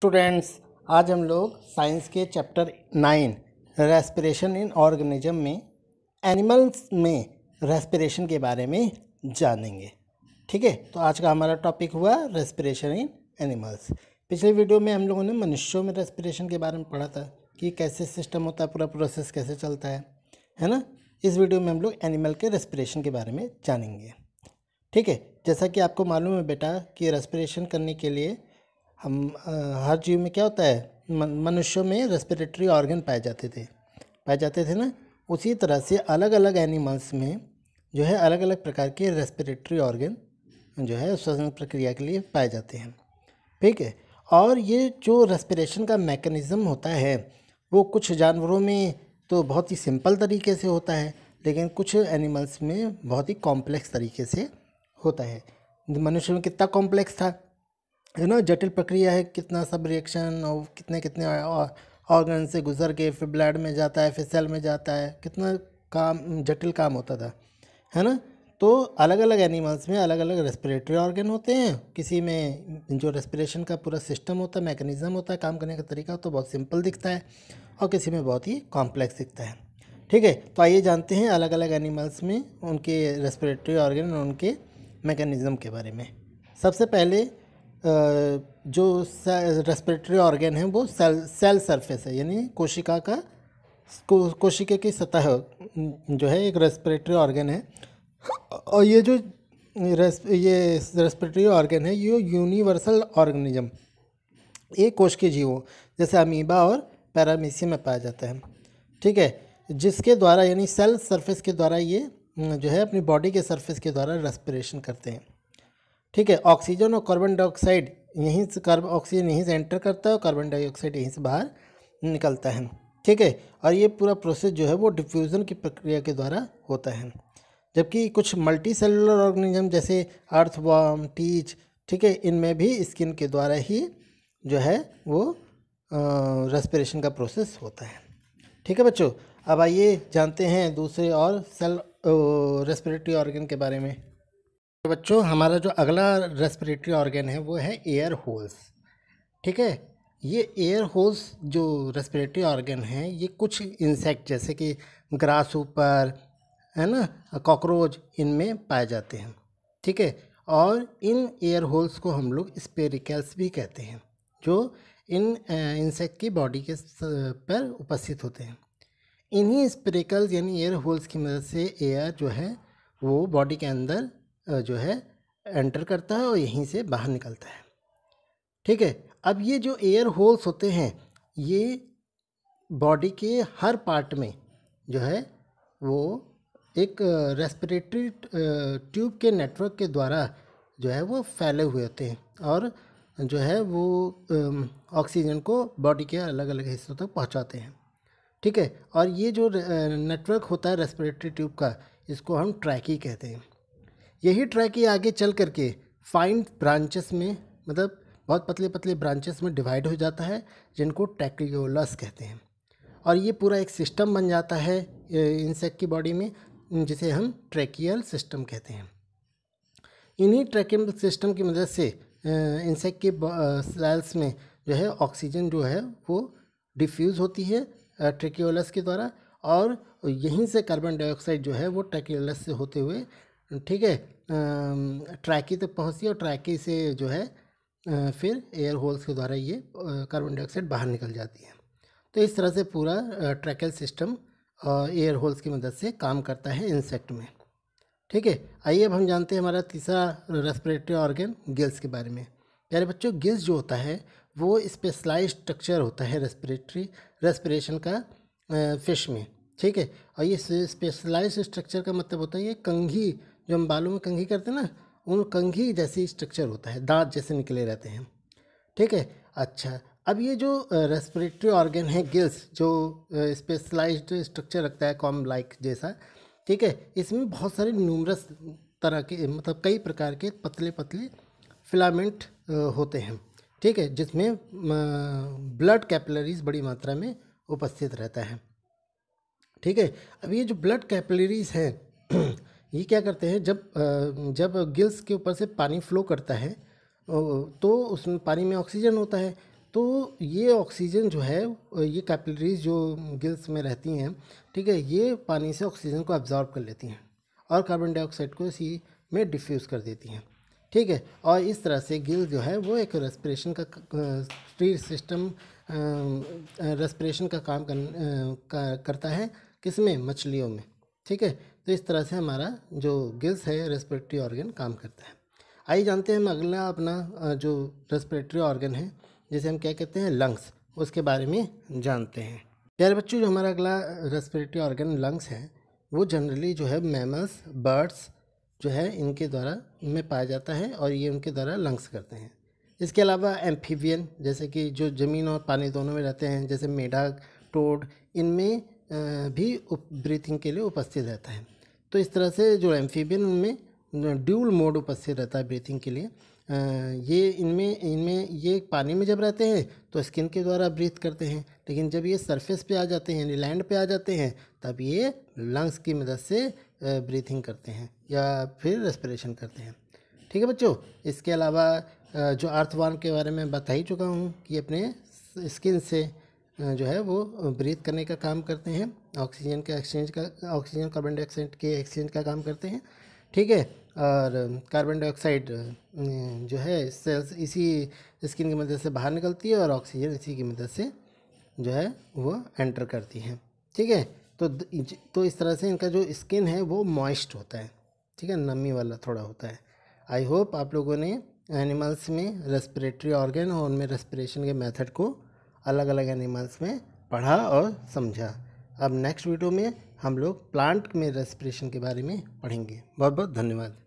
students आज हम लोग साइंस के chapter nine respiration in organism में एनिमल्स में रेस्पिरेशन के बारे में जानेंगे ठीक है तो आज का हमारा टॉपिक हुआ रेस्पिरेशन इन एनिमल्स पिछले वीडियो में हम लोगों ने मनुष्यों में रेस्पिरेशन के बारे में पढ़ा था कि कैसे सिस्टम होता है पूरा प्रोसेस कैसे चलता है है ना इस वीडियो में हम लोग एनिमल के रेस्पिरेशन के बारे में जानेंगे ठीक है जैसा कि आपको मालूम है बेटा कि रेस्पिरेशन करने के लिए हम हर जीव में क्या होता है मनुष्यों में रेस्पिरेटरी ऑर्गन पाए जाते थे पाए जाते थे ना उसी तरह से अलग अलग एनिमल्स में जो है अलग अलग प्रकार के रेस्पिरेटरी ऑर्गन जो है श्वसन प्रक्रिया के लिए पाए जाते हैं ठीक है और ये जो रेस्पिरेशन का मैकेनिज़्म होता है वो कुछ जानवरों में तो बहुत ही सिंपल तरीके से होता है लेकिन कुछ एनिमल्स में बहुत ही कॉम्प्लेक्स तरीके से होता है मनुष्य में कितना कॉम्प्लेक्स था यू नो जटिल प्रक्रिया है कितना सब रिएक्शन और कितने कितने ऑर्गन से गुजर के फिर ब्लड में जाता है फिर सेल में जाता है कितना काम जटिल काम होता था है ना तो अलग अलग एनिमल्स में अलग अलग रेस्पिरेटरी ऑर्गन होते हैं किसी में जो रेस्पिरेशन का पूरा सिस्टम होता है मैकेनिज़्म होता है काम करने का तरीका तो बहुत सिंपल दिखता है और किसी में बहुत ही कॉम्प्लेक्स दिखता है ठीक है तो आइए जानते हैं अलग अलग एनिमल्स में उनके रेस्पिरेटरी ऑर्गन और उनके मैकेनिज़्म के बारे में सबसे पहले जो रेस्पिरेटरी ऑर्गेन है वो सेल सेल सरफेस है यानी कोशिका का को, कोशिका की सतह जो है एक रेस्पिरेटरी ऑर्गेन है और ये जो रेस ये रेस्पिरेटरी ऑर्गेन है ये यूनिवर्सल ऑर्गेनिज्म एक कोश के जीवों जैसे अमीबा और पैरामीसी में पाया जाता है ठीक है जिसके द्वारा यानी सेल सरफेस के द्वारा ये जो है अपनी बॉडी के सरफेस के द्वारा रेस्पिरेशन करते हैं ठीक है ऑक्सीजन और कार्बन डाइऑक्साइड यहीं से कार्बन ऑक्सीजन यहीं से एंटर करता है और कार्बन डाइऑक्साइड यहीं से बाहर निकलता है ठीक है और ये पूरा प्रोसेस जो है वो डिफ्यूज़न की प्रक्रिया के द्वारा होता है जबकि कुछ मल्टी सेलुलर ऑर्गेनिज्म जैसे अर्थवॉर्म टीच ठीक है इनमें भी स्किन के द्वारा ही जो है वो रेस्पिरेशन का प्रोसेस होता है ठीक है बच्चों अब आइए जानते हैं दूसरे और सेल रेस्पिरेटरी ऑर्गन के बारे में तो बच्चों हमारा जो अगला रेस्पिरेटरी ऑर्गेन है वो है एयर होल्स ठीक है ये एयर होल्स जो रेस्पिरेटरी ऑर्गन हैं ये कुछ इंसेक्ट जैसे कि ग्रास ऊपर है ना कॉकरोच इनमें पाए जाते हैं ठीक है और इन एयर होल्स को हम लोग स्पेरिकल्स भी कहते हैं जो इन इंसेक्ट की बॉडी के पर उपस्थित होते हैं इन्हीं स्पेरिकल्स यानी एयर होल्स की मदद से एयर जो है वो बॉडी के अंदर जो है एंटर करता है और यहीं से बाहर निकलता है ठीक है अब ये जो एयर होल्स होते हैं ये बॉडी के हर पार्ट में जो है वो एक रेस्पिरेटरी ट्यूब के नेटवर्क के द्वारा जो है वो फैले हुए होते हैं और जो है वो ऑक्सीजन को बॉडी के अलग अलग हिस्सों तक पहुंचाते हैं ठीक है और ये जो नेटवर्क होता है रेस्पिरेटरी ट्यूब का इसको हम ट्रैकी कहते हैं यही ट्रैक ये आगे चल करके फाइन ब्रांचेस में मतलब बहुत पतले पतले ब्रांचेस में डिवाइड हो जाता है जिनको ट्रैक्योलस कहते हैं और ये पूरा एक सिस्टम बन जाता है इंसेक्ट की बॉडी में जिसे हम ट्रैकियल सिस्टम कहते हैं इन्हीं ट्रैकियल सिस्टम की मदद से इंसेक्ट के सेल्स में जो है ऑक्सीजन जो है वो डिफ्यूज़ होती है ट्रेक्योलस के द्वारा और यहीं से कार्बन डाइऑक्साइड जो है वो ट्रैकियोलस से होते हुए ठीक है ट्रैकी तक पहुँचती है और ट्रैकी से जो है फिर एयर होल्स के द्वारा ये कार्बन डाइऑक्साइड बाहर निकल जाती है तो इस तरह से पूरा ट्रैकल सिस्टम एयर होल्स की मदद से काम करता है इंसेक्ट में ठीक है आइए अब हम जानते हैं हमारा तीसरा रेस्पिरेटरी ऑर्गन गिल्स के बारे में प्यारे बच्चों गिल्स जो होता है वो स्पेशलाइज स्ट्रक्चर होता है रेस्पिरेटरी रेस्पिरेशन का फिश में ठीक है और ये स्पेशलाइज स्ट्रक्चर का मतलब होता है ये कंघी जो हम बालों में कंघी करते हैं ना उन कंघी जैसी स्ट्रक्चर होता है दांत जैसे निकले रहते हैं ठीक है अच्छा अब ये जो रेस्पिरेटरी ऑर्गन है गिल्स जो स्पेशलाइज्ड स्ट्रक्चर रखता है कॉम लाइक जैसा ठीक है इसमें बहुत सारे न्यूमरस तरह के मतलब कई प्रकार के पतले पतले फिलामेंट होते हैं ठीक है जिसमें ब्लड कैपिलरीज बड़ी मात्रा में उपस्थित रहता है ठीक है अब ये जो ब्लड कैपिलरीज हैं ये क्या करते हैं जब जब गिल्स के ऊपर से पानी फ्लो करता है तो उसमें पानी में ऑक्सीजन होता है तो ये ऑक्सीजन जो है ये कैपिलरीज जो गिल्स में रहती हैं ठीक है ये पानी से ऑक्सीजन को एब्जॉर्ब कर लेती हैं और कार्बन डाइऑक्साइड को इसी में डिफ्यूज़ कर देती हैं ठीक है और इस तरह से गिल जो है वो एक रेस्पिरेशन का फ्री सिस्टम रेस्पिरेशन का काम कर, का, करता है किस में मछलियों में ठीक है तो इस तरह से हमारा जो गिल्स है रेस्पिरेटरी ऑर्गन काम करता है आइए जानते हैं हम अगला अपना जो रेस्पिरेटरी ऑर्गन है जिसे हम क्या कहते हैं लंग्स उसके बारे में जानते हैं प्यारे बच्चों जो हमारा अगला रेस्पिरेटरी ऑर्गन लंग्स है वो जनरली जो है मैमल्स बर्ड्स जो है इनके द्वारा में पाया जाता है और ये उनके द्वारा लंग्स करते हैं इसके अलावा एम्फीवियन जैसे कि जो ज़मीन और पानी दोनों में रहते हैं जैसे मेढक टोड इनमें भी ब्रीथिंग के लिए उपस्थित रहता है तो इस तरह से जो एम्फीबियन उनमें ड्यूल मोड उपस्थित रहता है ब्रीथिंग के लिए ये इनमें इनमें ये पानी में जब रहते हैं तो स्किन के द्वारा ब्रीथ करते हैं लेकिन जब ये सरफेस पे आ जाते हैं लैंड पे आ जाते हैं तब ये लंग्स की मदद से ब्रीथिंग करते हैं या फिर रेस्पिरेशन करते हैं ठीक है बच्चों इसके अलावा जो अर्थवान के बारे में बता ही चुका हूँ कि अपने स्किन से जो है वो ब्रीथ करने का काम करते हैं ऑक्सीजन के एक्सचेंज का ऑक्सीजन कार्बन डाइऑक्साइड के एक्सचेंज का काम करते हैं ठीक है और कार्बन डाइऑक्साइड जो है सेल्स इसी स्किन की मदद से बाहर निकलती है और ऑक्सीजन इसी की मदद से जो है वो एंटर करती है ठीक है तो तो इस तरह से इनका जो स्किन है वो मॉइस्ट होता है ठीक है नमी वाला थोड़ा होता है आई होप आप लोगों ने एनिमल्स में रेस्पिरेटरी ऑर्गन और उनमें रेस्पिरेशन के मेथड को अलग अलग एनिमल्स में पढ़ा और समझा अब नेक्स्ट वीडियो में हम लोग प्लांट में रेस्पिरेशन के बारे में पढ़ेंगे बहुत बहुत धन्यवाद